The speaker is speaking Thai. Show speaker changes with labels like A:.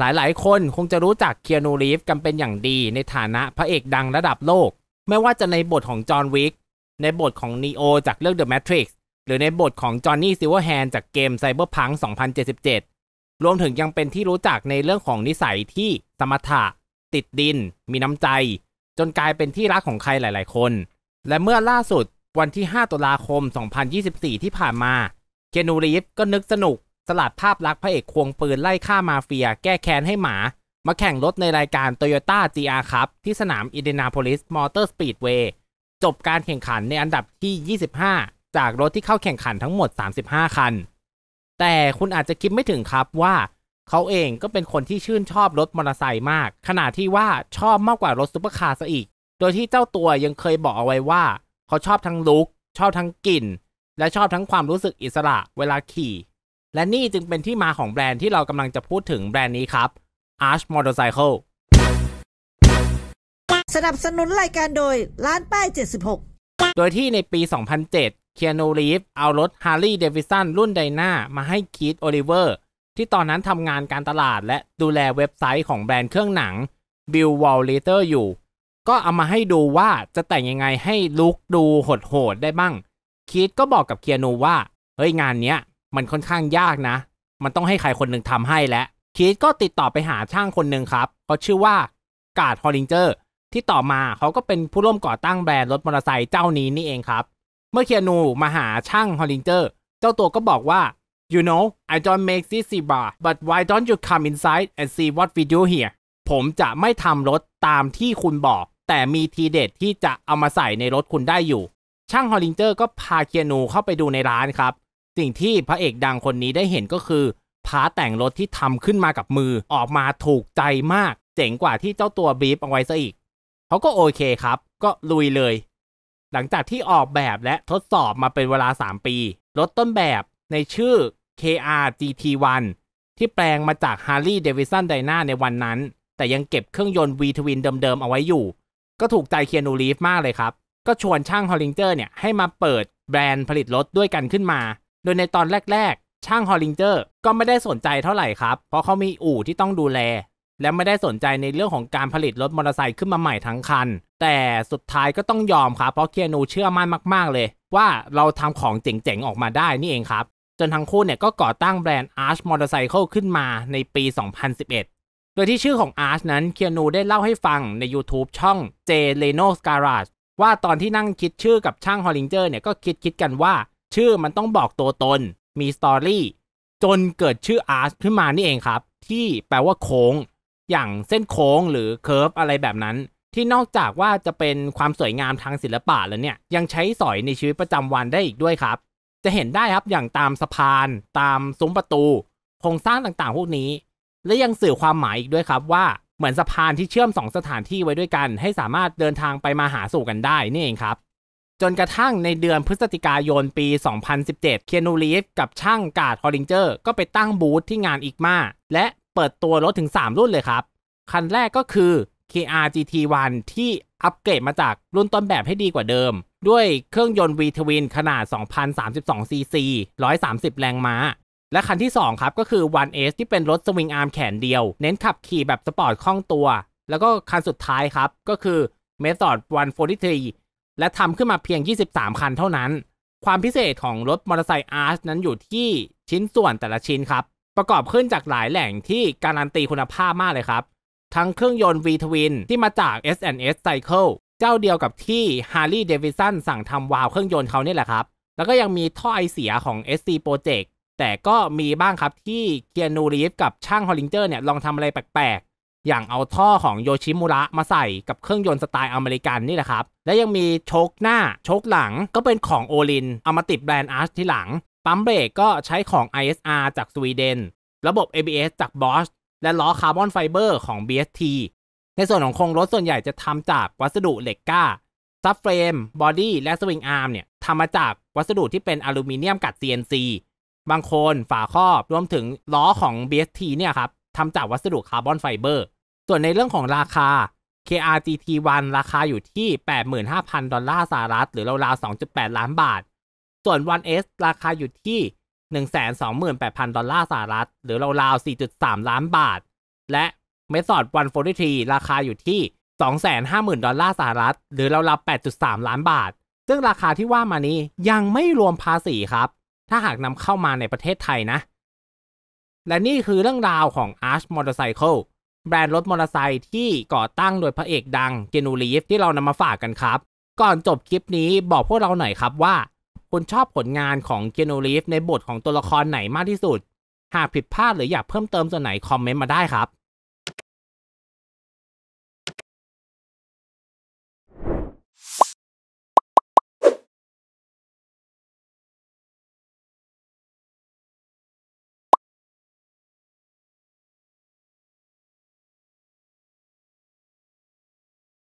A: หลายๆ คนคงจะรู้จักเคียนูรีฟกันเป็นอย่างดีในฐานะพระเอกดังระดับโลก ไม่ว่าจะในบทของจอห์นวิกในบทของนีโอจากเรื่อง The Matrix หรือในบทของจอห์นนี่ซิลเวอร์แฮนจากเกมไซเบอร์พัง 2077 รวมถึงยังเป็นที่รู้จักในเรื่องของนิสัยที่สมถะติดดิน มีน้ำใจ จนกลายเป็นที่รักของใครหลายๆ คน และเมื่อล่าสุด วันที่ 5 ตุลาคม 2024 ที่ผ่านมาเคียนูรีฟก็นึกสนุกสลัดภาพลักษณ์พระเอกควงปืนไล่ฆ่ามาเฟียแก้แค้นให้หมา มาแข่งรถในรายการ Toyota GR ครับที่สนามอินเดนาโพลิสมอเตอร์สปีดเวย์จบการแข่งขันในอันดับที่ 25 จากรถที่เข้าแข่งขันทั้งหมด 35 คัน แต่คุณอาจจะคิดไม่ถึงครับว่า เขาเองก็เป็นคนที่ชื่นชอบรถมอเตอร์ไซค์มากขณะที่ว่าชอบมากกว่ารถซูเปอร์คาร์ซะอีก โดยที่เจ้าตัวยังเคยบอกเอาไว้ว่าเขาชอบทั้งลุกชอบทั้งกลิ่น และชอบทั้งความรู้สึกอิสระ เวลาขี่และนี่จึงเป็นที่มาของแบรนด์ที่เรากำลังจะพูดถึงแบรนด์นี้ครับ Arch Motorcycle สนับสนุนรายการโดยร้านป้าย 76 โดยที่ในปี 2007 เคียนูรีฟ เอารถ Harley Davidson รุ่นไดนามาให้คีตโอลิเวอร์ ที่ตอนนั้นทำงานการตลาดและดูแลเว็บไซต์ของแบรนด์เครื่องหนัง Bill w a l l e t e r อยู่ ก็เอามาให้ดูว่าจะแต่งยังไงให้ลุกดูโหดๆได้บ้างคีตก็บอกกับเคียนูว่าเฮ้ยงานเนี้ยมันค่อนข้างยากนะ มันต้องให้ใครคนหนึ่งทำให้และ คีตก็ติดต่อไปหาช่างคนหนึ่งครับเขาชื่อว่ากาดฮอลลิงเจอร์ที่ต่อมาเขาก็เป็นผู้ร่วมก่อตั้งแบรนด์รถมอเตอร์ไซค์เจ้านี้นี่เองครับ เมื่อเคียนูมาหาช่างฮอลลิงเจอร์เจ้าตัวก็บอกว่า you know I don't make this s e b r a but why don't you come inside and see what we do here ผมจะไม่ทำรถตามที่คุณบอก แต่มีทีเด็ดที่จะเอามาใส่ในรถคุณได้อยู่ ช่างฮอลลิงเจอร์ก็พาเคียนูเข้าไปดูในร้านครับสิ่งที่พระเอกดังคนนี้ได้เห็นก็คือพาแต่งรถที่ทำขึ้นมากับมือ ออกมาถูกใจมาก เจ๋งกว่าที่เจ้าตัวบีฟเอาไว้ซะอีกเขาก็โอเคครับก็ลุยเลย หลังจากที่ออกแบบและทดสอบมาเป็นเวลา 3 ปี รถต้นแบบในชื่อ KR GT1 ที่แปลงมาจาก Harley Davidson d y n a ในวันนั้น แต่ยังเก็บเครื่องยนต์ V-twin เดิมๆเอาไว้อยู่ก็ถูกใจเคียนูรีฟมากเลยครับก็ชวนช่างฮอลลิงเจอร์เนี่ยให้มาเปิดแบรนด์ผลิตรถด้วยกันขึ้นมาโดยในตอนแรก ๆ ช่างฮอลลิงเจอร์ก็ไม่ได้สนใจเท่าไหร่ครับ เพราะเขามีอู่ที่ต้องดูแล และไม่ได้สนใจในเรื่องของการผลิตรถมอเตอร์ไซค์ขึ้นมาใหม่ทั้งคัน แต่สุดท้ายก็ต้องยอมครับ เพราะเคียนูเชื่อมั่นมาก ๆ เลย ว่าเราทำของเจ๋ง ๆ ออกมาได้นี่เองครับ จนทั้งคู่เนี่ยก็ก่อตั้งแบรนด์ Arch Motorcycle ขึ้นมาในปี 2011 โดยที่ชื่อของอาร์ชนั้นเคียนูได้เล่าให้ฟังใน YouTube ช่อง J Leno Garage ว่าตอนที่นั่งคิดชื่อกับช่างฮอลลิงเจอร์เนี่ยก็คิดคิดกันว่าชื่อมันต้องบอกตัวตน มีสตอรี่จนเกิดชื่ออาร์ตขึ้นมานี่เองครับ ที่แปลว่าโค้ง อย่างเส้นโค้งหรือเคิร์ฟอะไรแบบนั้น ที่นอกจากว่าจะเป็นความสวยงามทางศิลปะแล้วเนี่ย ยังใช้สอยในชีวิตประจำวันได้อีกด้วยครับ จะเห็นได้ครับอย่างตามสะพาน ตามซุ้มประตู โครงสร้างต่างๆ พวกนี้ และยังสื่อความหมายอีกด้วยครับว่าเหมือนสะพานที่เชื่อมสองสถานที่ไว้ด้วยกันให้สามารถเดินทางไปมาหาสู่กันได้นี่เองครับจนกระทั่งในเดือนพฤศจิกายนปี 2017 เคียนูรีฟกับช่างกาดฮอลิงเจอร์ก็ไปตั้งบูธที่งานอีกมาและเปิดตัวรถถึง 3 รุ่นเลยครับ คันแรกก็คือ KR GT1 ที่อัปเกรดมาจากรุ่นต้นแบบให้ดีกว่าเดิม ด้วยเครื่องยนต์ V-twin ขนาด 2,032 cc 130 แรงม้า และคันที่ 2 ครับก็คือ One S ที่เป็นรถสวิงอาร์มแขนเดียว เน้นขับขี่แบบสปอร์ตคล่องตัว แล้วก็คันสุดท้ายครับก็คือ Method 143และทำขึ้นมาเพียง 23 คันเท่านั้น ความพิเศษของรถ มอเตอร์ไซค์อาร์ชนั้นอยู่ที่ชิ้นส่วนแต่ละชิ้นครับ ประกอบขึ้นจากหลายแหล่งที่การันตีคุณภาพมากเลยครับ ทั้งเครื่องยนต์ V-Twin ที่มาจาก S&S Cycle เจ้าเดียวกับที่ Harley Davidson สั่งทำวาล์วเครื่องยนต์เขาเนี่ยแหละครับ แล้วก็ยังมีท่อไอเสียของ SC Project แต่ก็มีบ้างครับที่เคียนูรีฟกับช่างฮอลลิงเจอร์เนี่ยลองทำอะไรแปลกอย่างเอาท่อของโยชิมุระมาใส่กับเครื่องยนต์สไตล์อเมริกันนี่แหละครับ และยังมีโชกหน้า โชกหลังก็เป็นของโอลินเอามาติดแบรนด์อาร์ชที่หลัง ปั๊มเบรกก็ใช้ของ ISR จากสวีเดน ระบบ ABS จาก Bosch และล้อคาร์บอนไฟเบอร์ของ BST ในส่วนของโครง รถส่วนใหญ่จะทำจากวัสดุเหล็กก้าซับเฟรมบอดี้และสวิงอาร์มเนี่ยทำมาจากวัสดุที่เป็นอลูมิเนียมกัด CNC บางคนฝาครอบรวมถึงล้อของ BST เนี่ยครับทำจากวัสดุคาร์บอนไฟเบอร์ ส่วนในเรื่องของราคา KRGT1 ราคาอยู่ที่ 85,000ดอลลาร์สหรัฐ หรือราวๆ2.8 ล้านบาท ส่วน 1S ราคาอยู่ที่128,000ดอลลาร์สหรัฐ หรือราวๆ4.3ล้านบาท และเมสอด143ราคาอยู่ที่ 250,000ดอลลาร์สหรัฐ หรือราวๆ8.3 ล้านบาท ซึ่งราคาที่ว่ามานี้ยังไม่รวมภาษีครับ ถ้าหากนำเข้ามาในประเทศไทยนะและนี่คือเรื่องราวของ Arch Motorcycle แบรนด์รถมอเตอร์ไซค์ที่ก่อตั้งโดยพระเอกดังเจนูรีฟที่เรานำมาฝากกันครับ ก่อนจบคลิปนี้บอกพวกเราหน่อยครับว่า คุณชอบผลงานของเจนูรีฟในบทของตัวละครไหนมากที่สุด หากผิดพลาดหรืออยากเพิ่มเติมส่วนไหน คอมเมนต์มาได้ครับ